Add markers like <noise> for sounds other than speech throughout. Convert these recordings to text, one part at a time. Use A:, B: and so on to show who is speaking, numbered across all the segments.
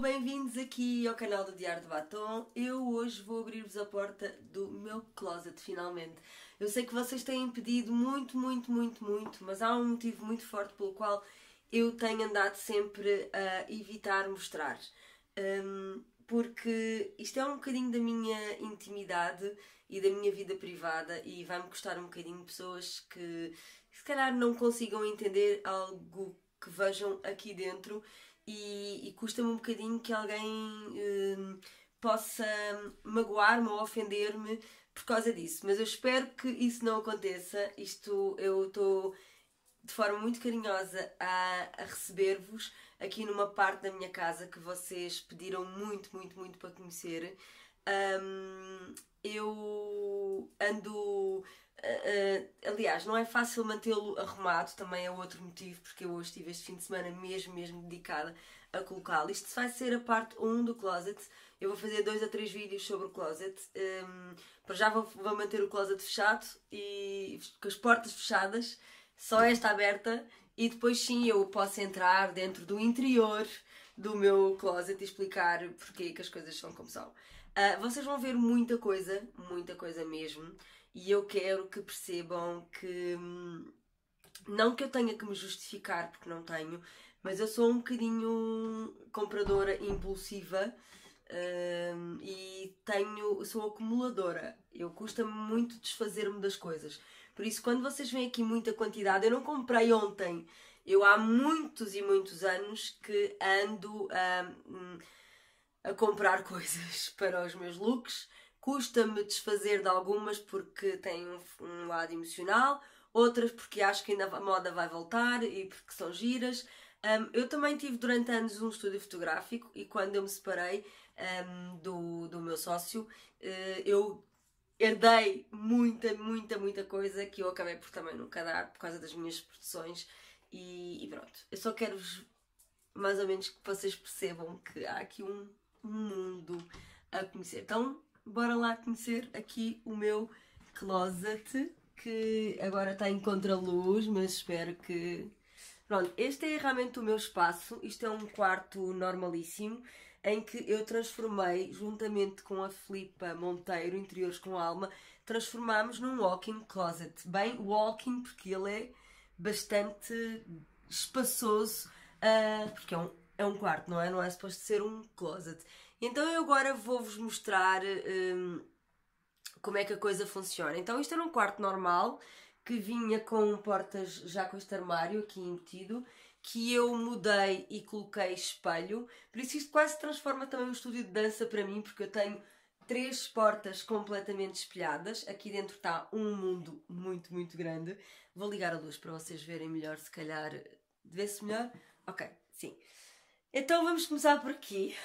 A: bem-vindos aqui ao canal do Diário de Batom. Eu hoje vou abrir-vos a porta do meu closet, finalmente. Eu sei que vocês têm pedido muito, muito, muito, muito, mas há um motivo muito forte pelo qual eu tenho andado sempre a evitar mostrar. Um, porque isto é um bocadinho da minha intimidade e da minha vida privada e vai-me custar um bocadinho pessoas que se calhar não consigam entender algo que vejam aqui dentro e, e custa-me um bocadinho que alguém uh, possa magoar-me ou ofender-me por causa disso. Mas eu espero que isso não aconteça. Isto eu estou de forma muito carinhosa a, a receber-vos aqui numa parte da minha casa que vocês pediram muito, muito, muito para conhecer. Um, eu ando. Uh, uh, aliás, não é fácil mantê-lo arrumado, também é outro motivo, porque eu hoje estive este fim de semana mesmo, mesmo dedicada a colocá-lo. Isto vai ser a parte 1 do closet. Eu vou fazer dois a três vídeos sobre o closet. Um, ehm, para já vou, vou, manter o closet fechado e com as portas fechadas, só esta aberta, e depois sim eu posso entrar dentro do interior do meu closet e explicar porque que as coisas são como são. Uh, vocês vão ver muita coisa, muita coisa mesmo, e eu quero que percebam que. Hum, não que eu tenha que me justificar, porque não tenho, mas eu sou um bocadinho compradora impulsiva uh, e tenho, sou acumuladora. Eu custa-me muito desfazer-me das coisas. Por isso, quando vocês veem aqui muita quantidade, eu não comprei ontem. Eu há muitos e muitos anos que ando a. Hum, uh, a comprar coisas <laughs> para os meus looks. Custa-me desfazer de algumas porque têm um, um, lado emocional, outras porque acho que ainda a moda vai voltar e porque são giras. Um, eu também tive durante anos um estúdio fotográfico e quando eu me separei um, do, do meu sócio, uh, eu herdei muita, muita, muita coisa que eu acabei por também nunca dar por causa das minhas produções e, e pronto. Eu só quero mais ou menos que vocês percebam que há aqui um mundo a conhecer. Então, bora lá conhecer aqui o meu closet, que agora está em contraluz, mas espero que. Pronto, este é realmente o meu espaço. Isto é um quarto normalíssimo em que eu transformei, juntamente com a Filipa Monteiro, Interiores com Alma, transformámos num walk-in closet. Bem, walk-in porque ele é bastante espaçoso, uh, porque é um é um quarto, não é? Não é suposto ser um closet. Então eu agora vou-vos mostrar hum, como é que a coisa funciona. Então isto era um quarto normal que vinha com portas já com este armário aqui embutido que eu mudei e coloquei espelho. Por isso isto quase transforma também um estúdio de dança para mim porque eu tenho três portas completamente espelhadas. Aqui dentro está um mundo muito, muito grande. Vou ligar a luz para vocês verem melhor, se calhar vê-se melhor. Ok, sim. Então vamos começar por aqui.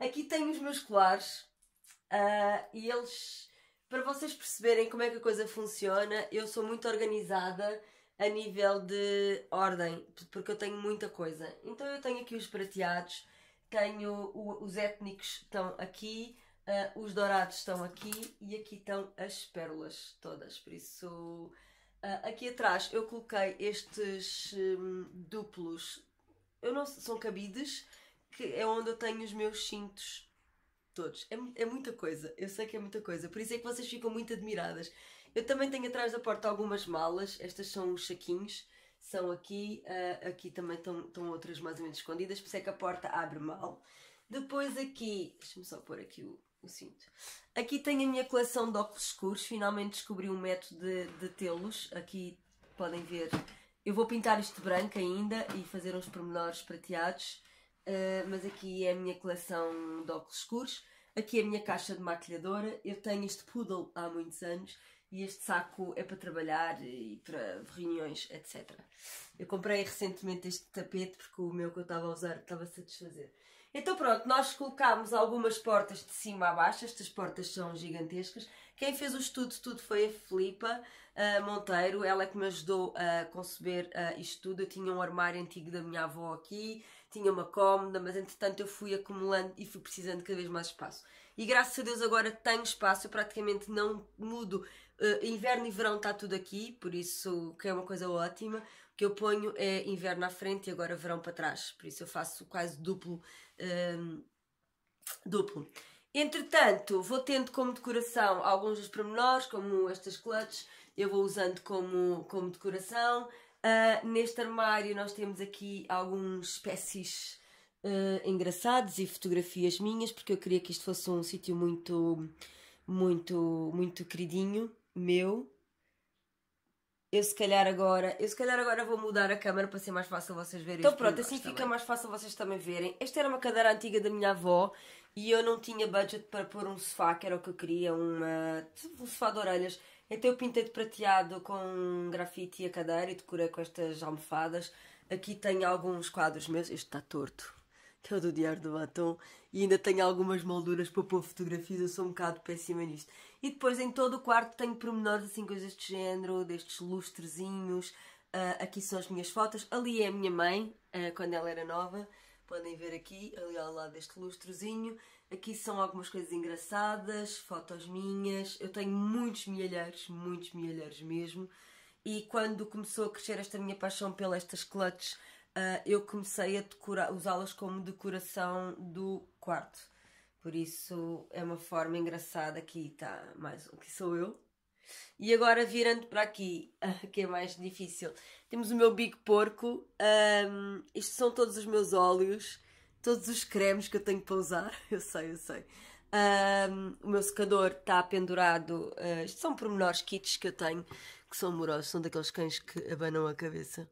A: Aqui tenho os meus colares uh, e eles, para vocês perceberem como é que a coisa funciona, eu sou muito organizada a nível de ordem, porque eu tenho muita coisa. Então eu tenho aqui os prateados, tenho o, os étnicos estão aqui, uh, os dourados estão aqui e aqui estão as pérolas todas. Por isso, uh, aqui atrás eu coloquei estes um, duplos eu não são cabides que é onde eu tenho os meus cintos todos. É, é muita coisa, eu sei que é muita coisa, por isso é que vocês ficam muito admiradas. Eu também tenho atrás da porta algumas malas, estas são os saquinhos, são aqui, uh, aqui também estão, estão outras mais ou menos escondidas, por isso é que a porta abre mal. Depois aqui, deixa-me só pôr aqui o, o cinto. Aqui tenho a minha coleção de óculos escuros, finalmente descobri um método de, de tê-los. Aqui podem ver eu vou pintar isto de branco ainda e fazer uns pormenores prateados, uh, mas aqui é a minha coleção de óculos escuros. Aqui é a minha caixa de maquilhadora. Eu tenho este poodle há muitos anos e este saco é para trabalhar e para reuniões, etc. Eu comprei recentemente este tapete porque o meu que eu estava a usar estava a satisfazer. Então pronto, nós colocámos algumas portas de cima a baixo, estas portas são gigantescas. Quem fez o estudo tudo foi a Filipa uh, Monteiro, ela é que me ajudou a conceber uh, isto tudo. Eu tinha um armário antigo da minha avó aqui, tinha uma cômoda, mas entretanto eu fui acumulando e fui precisando de cada vez mais espaço. E graças a Deus agora tenho espaço, eu praticamente não mudo. Uh, inverno e verão está tudo aqui, por isso que é uma coisa ótima que eu ponho é inverno à frente e agora verão para trás. Por isso eu faço quase duplo. Hum, duplo. Entretanto, vou tendo como decoração alguns dos pormenores, como estas clutches, eu vou usando como, como decoração. Uh, neste armário nós temos aqui alguns espécies uh, engraçados e fotografias minhas, porque eu queria que isto fosse um sítio muito, muito, muito queridinho, meu. Eu se calhar agora, eu se calhar agora vou mudar a câmera para ser mais fácil vocês verem. Então pronto, assim tá fica mais fácil vocês também verem. Esta era uma cadeira antiga da minha avó e eu não tinha budget para pôr um sofá, que era o que eu queria, uma, um sofá de orelhas. Então eu pintei de prateado com grafite a cadeira e decorei com estas almofadas. Aqui tenho alguns quadros meus. Este está torto que é o do Diário do Batom, e ainda tenho algumas molduras para pôr fotografias, eu sou um bocado péssima nisto. E depois em todo o quarto tenho pormenores, assim, coisas de género, destes lustrezinhos, uh, aqui são as minhas fotos, ali é a minha mãe, uh, quando ela era nova, podem ver aqui, ali ao lado deste lustrezinho, aqui são algumas coisas engraçadas, fotos minhas, eu tenho muitos milhares, muitos milhares mesmo, e quando começou a crescer esta minha paixão pelas estas clutches, uh, eu comecei a usá-las como decoração do quarto. Por isso é uma forma engraçada. Aqui está mais o que sou eu. E agora virando para aqui, <laughs> ah, que é mais difícil, temos o meu Big Porco. Um, estes são todos os meus óleos, todos os cremes que eu tenho para usar. <laughs> Eu sei, eu sei. Um, o meu secador está pendurado. Uh, isto são pormenores kits que eu tenho, que são amorosos, são daqueles cães que abanam a cabeça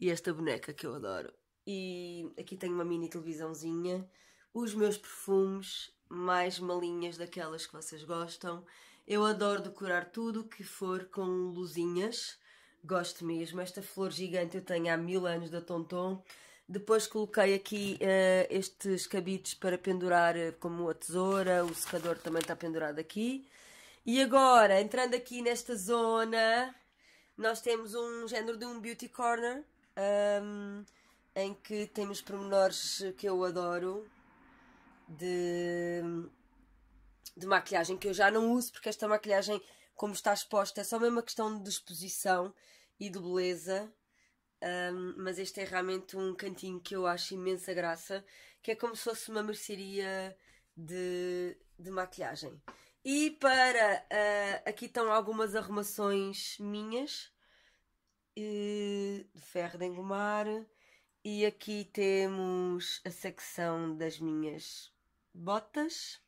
A: e esta boneca que eu adoro. E aqui tenho uma mini televisãozinha, os meus perfumes, mais malinhas daquelas que vocês gostam. Eu adoro decorar tudo que for com luzinhas, gosto mesmo. Esta flor gigante eu tenho há mil anos da Tonton. Depois coloquei aqui uh, estes cabides para pendurar, eh, como a tesoura, o secador também está pendurado aqui. E agora, entrando aqui nesta zona, nós temos um género de um beauty corner, um, em que temos pormenores que eu adoro de, de maquilhagem, que eu já não uso porque esta maquilhagem, como está exposta, é só mesmo uma questão de exposição e de beleza. Um, mas este é realmente um cantinho que eu acho imensa graça, que é como se fosse uma mercearia de, de maquilhagem. E para uh, aqui estão algumas arrumações minhas. Uh, Ferro de Engomar e aqui temos a secção das minhas botas.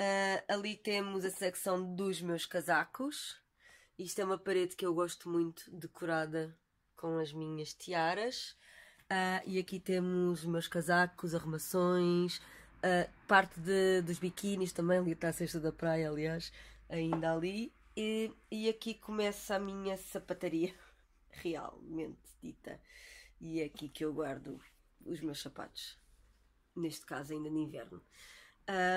A: Uh, ali temos a secção dos meus casacos. Isto é uma parede que eu gosto muito, decorada com as minhas tiaras. Uh, e aqui temos os meus casacos, arrumações, uh, parte de, dos biquínis também, ali está a cesta da praia, aliás, ainda ali. E, e aqui começa a minha sapataria. <laughs> realmente dita. E é aqui que eu guardo os meus sapatos. Neste caso, ainda de inverno.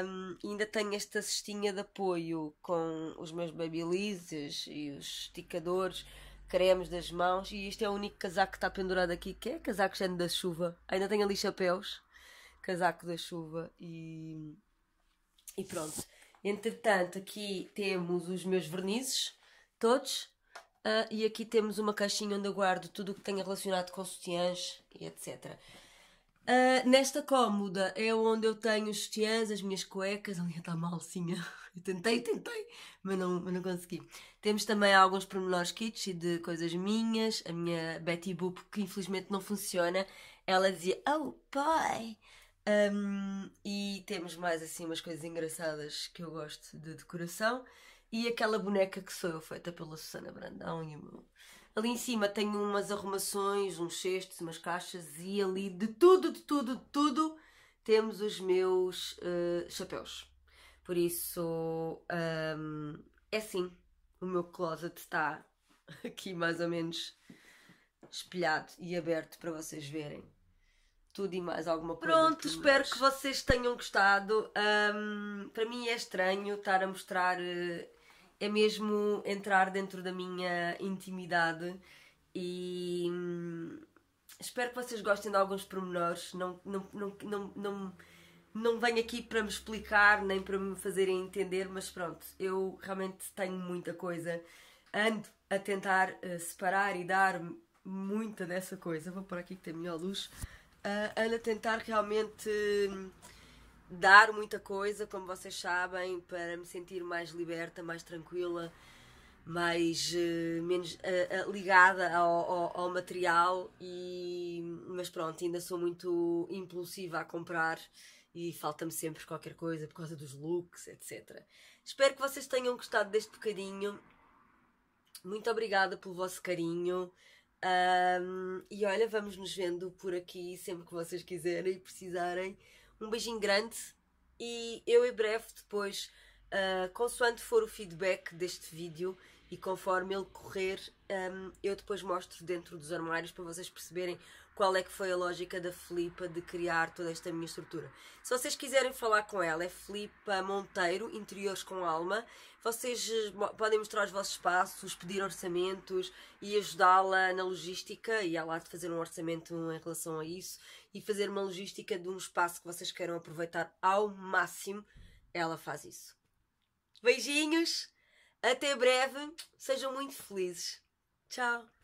A: Um, ainda tenho esta cestinha de apoio com os meus babylises e os esticadores, cremes das mãos. E este é o único casaco que está pendurado aqui, que é casaco género da chuva. Ainda tenho ali chapéus, casaco da chuva e, e pronto. Entretanto, aqui temos os meus vernizes, todos. Uh, e aqui temos uma caixinha onde eu guardo tudo o que tenha relacionado com sutiãs e etc. Uh, ah, nesta cômoda é onde eu tenho os sutiãs, as minhas cuecas. <laughs> Ali está mal, Eu tentei, tentei, mas não, mas não consegui. Temos também alguns pormenores kits e de coisas minhas. A minha Betty Boop, que infelizmente não funciona, ela dizia Oh, pai! Um, e temos mais assim umas coisas engraçadas que eu gosto de decoração e aquela boneca que sou eu, feita pela Susana Brandão e Ali em cima tenho umas arrumações, uns cestos, umas caixas e ali de tudo, de tudo, de tudo temos os meus uh, chapéus. Por isso, um, ehm, é assim. O meu closet está <laughs> aqui mais ou menos espelhado e aberto para vocês verem tudo e mais alguma coisa. Pronto, espero que vocês tenham gostado. Um, ehm, para mim é estranho estar a mostrar. Uh, é mesmo entrar dentro da minha intimidade e hum, espero que vocês gostem de alguns pormenores. Não, não, não, não, não, não venho aqui para me explicar nem para me fazerem entender, mas pronto, eu realmente tenho muita coisa. Ando a tentar uh, separar e dar muita dessa coisa. Vou por aqui que tem melhor luz. Uh, ando a tentar realmente. Uh, dar muita coisa, como vocês sabem, para me sentir mais liberta, mais tranquila, mais uh, menos uh, uh, ligada ao, ao, ao, material. E, mas pronto, ainda sou muito impulsiva a comprar e falta-me sempre qualquer coisa por causa dos looks, etc. Espero que vocês tenham gostado deste bocadinho. Muito obrigada pelo vosso carinho. Um, e olha, vamos nos vendo por aqui sempre que vocês quiserem e precisarem. Um beijinho grande e eu em breve depois, uh, consoante for o feedback deste vídeo e conforme ele correr, um, ah, eu depois mostro dentro dos armários para vocês perceberem qual é que foi a lógica da Filipa de criar toda esta minha estrutura. Se vocês quiserem falar com ela, é Filipa Monteiro, Interiores com Alma. Vocês eh, podem mostrar os vossos espaços, pedir orçamentos e ajudá-la na logística e ela há de fazer um orçamento em relação a isso e fazer uma logística de um espaço que vocês queiram aproveitar ao máximo. Ela faz isso. Beijinhos, até breve, sejam muito felizes. Tchau!